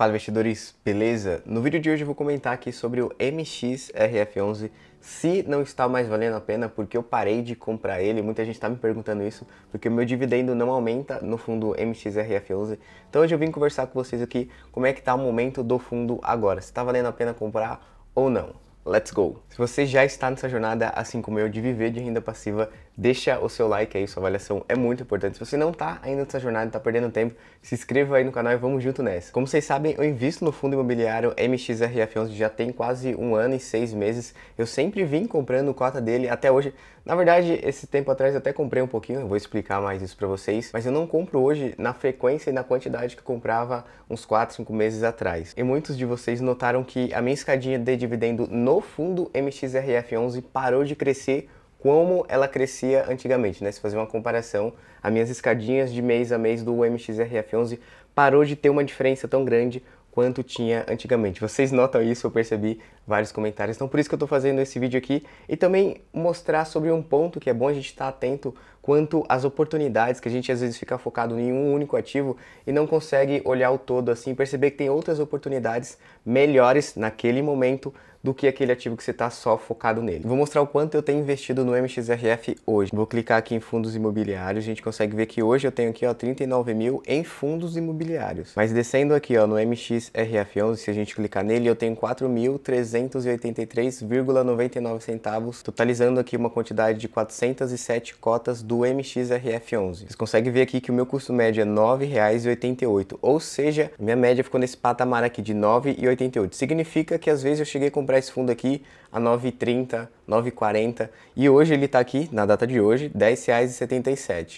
Fala investidores, beleza? No vídeo de hoje eu vou comentar aqui sobre o MXRF11, se não está mais valendo a pena, porque eu parei de comprar ele, muita gente está me perguntando isso, porque o meu dividendo não aumenta no fundo MXRF11. Então hoje eu vim conversar com vocês aqui como é que está o momento do fundo agora, se está valendo a pena comprar ou não. Let's go! Se você já está nessa jornada, assim como eu, de viver de renda passiva, deixa o seu like aí, sua avaliação é muito importante. Se você não tá ainda nessa jornada, tá perdendo tempo, se inscreva aí no canal e vamos junto nessa. Como vocês sabem, eu invisto no fundo imobiliário MXRF11 já tem quase um ano e seis meses. Eu sempre vim comprando cota dele até hoje. Na verdade, esse tempo atrás eu até comprei um pouquinho, eu vou explicar mais isso para vocês, mas eu não compro hoje na frequência e na quantidade que eu comprava uns 4, 5 meses atrás. E muitos de vocês notaram que a minha escadinha de dividendo no fundo MXRF11 parou de crescer como ela crescia antigamente, né? Se fazer uma comparação, as minhas escadinhas de mês a mês do MXRF11 parou de ter uma diferença tão grande quanto tinha antigamente. Vocês notam isso, eu percebi vários comentários. Então por isso que eu estou fazendo esse vídeo aqui e também mostrar sobre um ponto que é bom a gente estar tá atento quanto às oportunidades que a gente às vezes fica focado em um único ativo e não consegue olhar o todo assim, perceber que tem outras oportunidades melhores naquele momento do que aquele ativo que você está só focado nele. Vou mostrar o quanto eu tenho investido no MXRF hoje. Vou clicar aqui em fundos imobiliários, a gente consegue ver que hoje eu tenho aqui ó 39 mil em fundos imobiliários. Mas descendo aqui ó no MXRF11, se a gente clicar nele, eu tenho 4.383,99 centavos, totalizando aqui uma quantidade de 407 cotas do MXRF11. Vocês conseguem ver aqui que o meu custo médio é R$ 9,88, ou seja, minha média ficou nesse patamar aqui de R$ 9,88. Significa que às vezes eu cheguei comprando comprar esse fundo aqui a 9,30, 9,40 e hoje ele está aqui, na data de hoje, 10 reais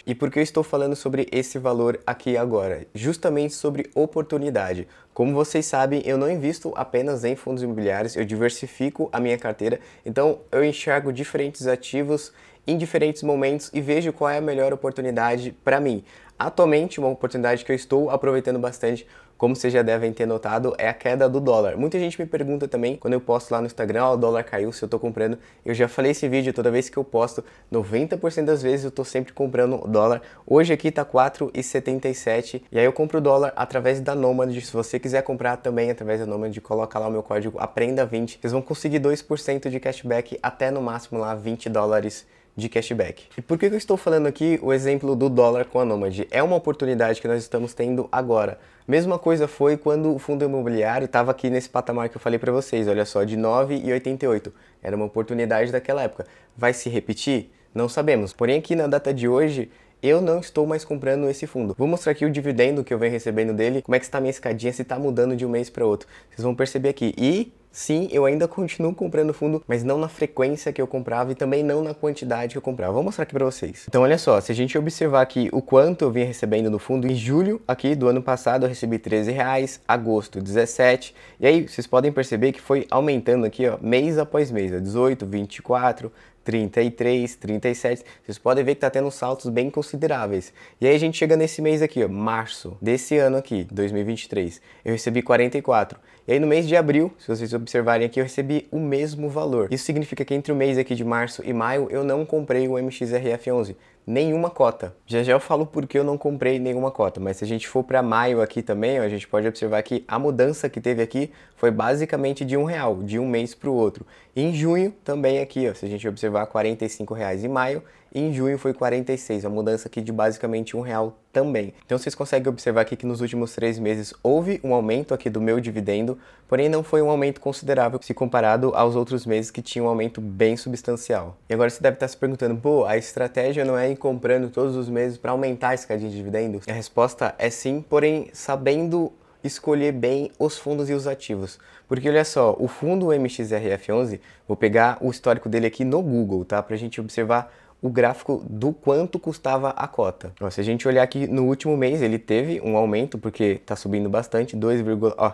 E por que eu estou falando sobre esse valor aqui agora? Justamente sobre oportunidade. Como vocês sabem, eu não invisto apenas em fundos imobiliários, eu diversifico a minha carteira, então eu enxergo diferentes ativos em diferentes momentos e vejo qual é a melhor oportunidade para mim. Atualmente, uma oportunidade que eu estou aproveitando bastante, como vocês já devem ter notado, é a queda do dólar. Muita gente me pergunta também, quando eu posto lá no Instagram, oh, o dólar caiu, se eu estou comprando. Eu já falei esse vídeo, toda vez que eu posto, 90% das vezes eu estou sempre comprando dólar. Hoje aqui tá 4,77 e aí eu compro o dólar através da Nomad. Se você quiser comprar também através da Nomad, coloca lá o meu código APRENDA20. Vocês vão conseguir 2% de cashback até no máximo lá 20 dólares de cashback. E por que eu estou falando aqui o exemplo do dólar com a Nomad? É uma oportunidade que nós estamos tendo agora. Mesma coisa foi quando o fundo imobiliário estava aqui nesse patamar que eu falei para vocês, olha só, de 9,88. Era uma oportunidade daquela época. Vai se repetir? Não sabemos. Porém, aqui na data de hoje, eu não estou mais comprando esse fundo. Vou mostrar aqui o dividendo que eu venho recebendo dele, como é que está a minha escadinha, se está mudando de um mês para outro. Vocês vão perceber aqui. E Sim, eu ainda continuo comprando fundo, mas não na frequência que eu comprava e também não na quantidade que eu comprava. Vou mostrar aqui para vocês. Então, olha só, se a gente observar aqui o quanto eu vinha recebendo no fundo, em julho aqui do ano passado eu recebi 13 reais, agosto 17, e aí vocês podem perceber que foi aumentando aqui, ó, mês após mês, 18, 24, 33, 37. Vocês podem ver que está tendo saltos bem consideráveis. E aí a gente chega nesse mês aqui, ó, março desse ano aqui, 2023. Eu recebi 44. E aí no mês de abril, se vocês observarem aqui, eu recebi o mesmo valor. Isso significa que entre o mês aqui de março e maio eu não comprei o MXRF11 nenhuma cota. Já já eu falo porque eu não comprei nenhuma cota, mas se a gente for para maio aqui também, ó, a gente pode observar que a mudança que teve aqui foi basicamente de um real, de um mês para o outro. Em junho também aqui, ó, se a gente observar 45 reais em maio, em junho foi 46, A mudança aqui de basicamente um real também. Então vocês conseguem observar aqui que nos últimos três meses houve um aumento aqui do meu dividendo, porém não foi um aumento considerável se comparado aos outros meses que tinham um aumento bem substancial. E agora você deve estar se perguntando, pô, a estratégia não é sair comprando todos os meses para aumentar esse escadinha de dividendos? A resposta é sim, porém sabendo escolher bem os fundos e os ativos. Porque olha só, o fundo MXRF11, vou pegar o histórico dele aqui no Google, tá? Para a gente observar o gráfico do quanto custava a cota. Ó, se a gente olhar aqui no último mês, ele teve um aumento, porque está subindo bastante, 2, ó,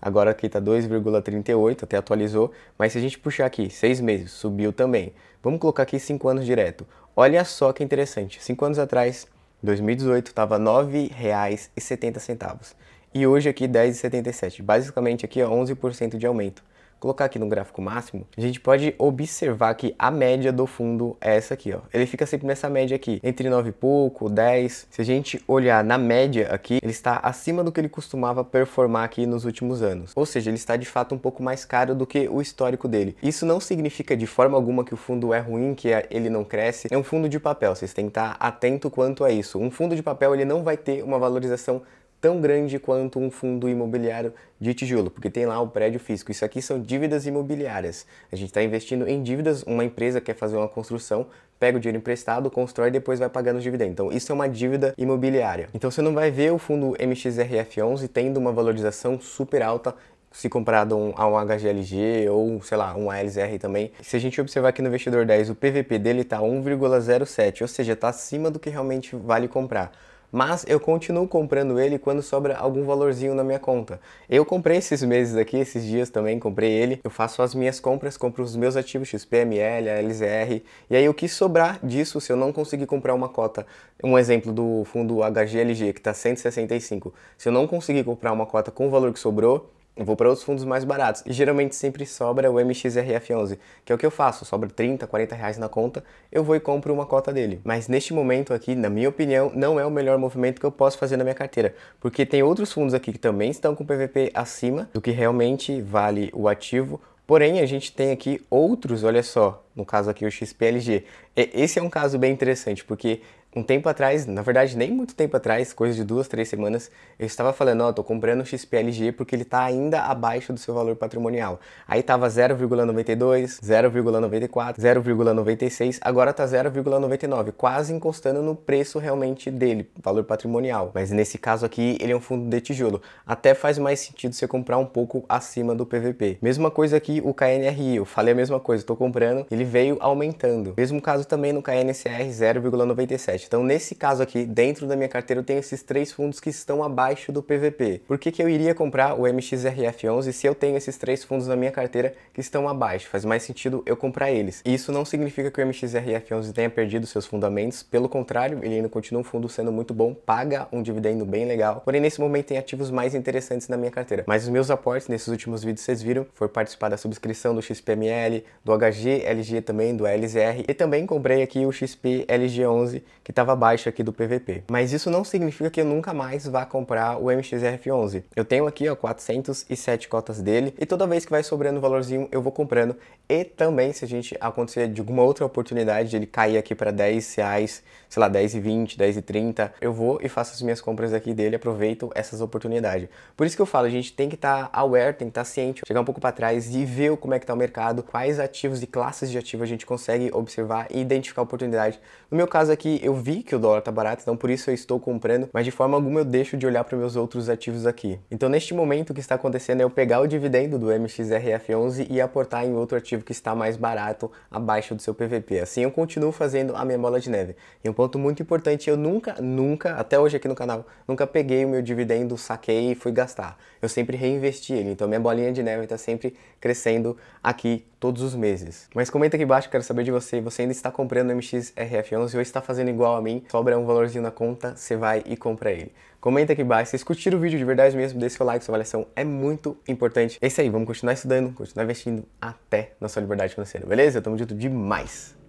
agora aqui está 2,38, até atualizou, mas se a gente puxar aqui, seis meses, subiu também. Vamos colocar aqui cinco anos direto. Olha só que interessante. Cinco anos atrás, 2018, estava R$ 9,70. E hoje aqui R$ 10,77. Basicamente aqui é 11% de aumento colocar aqui no gráfico máximo, a gente pode observar que a média do fundo é essa aqui, ó. Ele fica sempre nessa média aqui, entre 9 e pouco, 10. Se a gente olhar na média aqui, ele está acima do que ele costumava performar aqui nos últimos anos. Ou seja, ele está de fato um pouco mais caro do que o histórico dele. Isso não significa de forma alguma que o fundo é ruim, que ele não cresce. É um fundo de papel, vocês têm que estar atento quanto a isso. Um fundo de papel, ele não vai ter uma valorização tão grande quanto um fundo imobiliário de tijolo, porque tem lá o prédio físico. Isso aqui são dívidas imobiliárias. A gente está investindo em dívidas, uma empresa quer fazer uma construção, pega o dinheiro emprestado, constrói e depois vai pagando os dividendos. Então, isso é uma dívida imobiliária. Então, você não vai ver o fundo MXRF11 tendo uma valorização super alta se comparado a um HGLG ou, sei lá, um ALZR também. Se a gente observar aqui no investidor 10, o PVP dele está 1,07, ou seja, está acima do que realmente vale comprar mas eu continuo comprando ele quando sobra algum valorzinho na minha conta. Eu comprei esses meses aqui, esses dias também comprei ele. Eu faço as minhas compras, compro os meus ativos XPML, LZR, e aí o que sobrar disso, se eu não conseguir comprar uma cota, um exemplo do fundo HGLG que está 165, se eu não conseguir comprar uma cota com o valor que sobrou, eu vou para outros fundos mais baratos. E geralmente sempre sobra o MXRF11, que é o que eu faço, sobra 30, 40 reais na conta, eu vou e compro uma cota dele. Mas neste momento aqui, na minha opinião, não é o melhor movimento que eu posso fazer na minha carteira, porque tem outros fundos aqui que também estão com PVP acima do que realmente vale o ativo, Porém, a gente tem aqui outros, olha só, no caso aqui o XPLG. Esse é um caso bem interessante, porque um tempo atrás, na verdade nem muito tempo atrás, coisa de duas, três semanas, eu estava falando, ó, oh, tô comprando o XPLG porque ele tá ainda abaixo do seu valor patrimonial. Aí tava 0,92, 0,94, 0,96, agora tá 0,99, quase encostando no preço realmente dele, valor patrimonial. Mas nesse caso aqui, ele é um fundo de tijolo. Até faz mais sentido você comprar um pouco acima do PVP. Mesma coisa aqui o KNRI, eu falei a mesma coisa, tô comprando, ele veio aumentando. Mesmo caso também no KNCR 0,97. Então, nesse caso aqui, dentro da minha carteira, eu tenho esses três fundos que estão abaixo do PVP. Por que, que eu iria comprar o MXRF11 se eu tenho esses três fundos na minha carteira que estão abaixo? Faz mais sentido eu comprar eles. E isso não significa que o MXRF11 tenha perdido seus fundamentos, pelo contrário, ele ainda continua um fundo sendo muito bom, paga um dividendo bem legal, porém nesse momento tem ativos mais interessantes na minha carteira. Mas os meus aportes nesses últimos vídeos vocês viram, foi participar da subscrição do XPML, do HGLG também, do LZR e também comprei aqui o xplg 11 que que estava baixo aqui do PVP. Mas isso não significa que eu nunca mais vá comprar o MXRF11. Eu tenho aqui ó, 407 cotas dele e toda vez que vai sobrando valorzinho eu vou comprando e também se a gente acontecer de alguma outra oportunidade de ele cair aqui para 10 reais, sei lá, 10 e 20, 10 e 30, eu vou e faço as minhas compras aqui dele, aproveito essas oportunidades. Por isso que eu falo, a gente tem que estar tá aware, tem que estar tá ciente, chegar um pouco para trás e ver como é que tá o mercado, quais ativos e classes de ativo a gente consegue observar e identificar oportunidade. No meu caso aqui, eu vi que o dólar tá barato, então por isso eu estou comprando, mas de forma alguma eu deixo de olhar para meus outros ativos aqui. Então neste momento o que está acontecendo é eu pegar o dividendo do MXRF11 e aportar em outro ativo que está mais barato abaixo do seu PVP. Assim eu continuo fazendo a minha bola de neve. E um ponto muito importante, eu nunca, nunca, até hoje aqui no canal, nunca peguei o meu dividendo, saquei e fui gastar. Eu sempre reinvesti ele, então minha bolinha de neve está sempre crescendo aqui todos os meses. Mas comenta aqui embaixo, quero saber de você, você ainda está comprando o MXRF11 ou está fazendo igual igual a mim, sobra um valorzinho na conta, você vai e compra ele. Comenta aqui embaixo, se vocês curtiram o vídeo de verdade mesmo, deixa seu like, sua avaliação é muito importante. É isso aí, vamos continuar estudando, continuar investindo até nossa liberdade financeira, beleza? Tamo junto demais!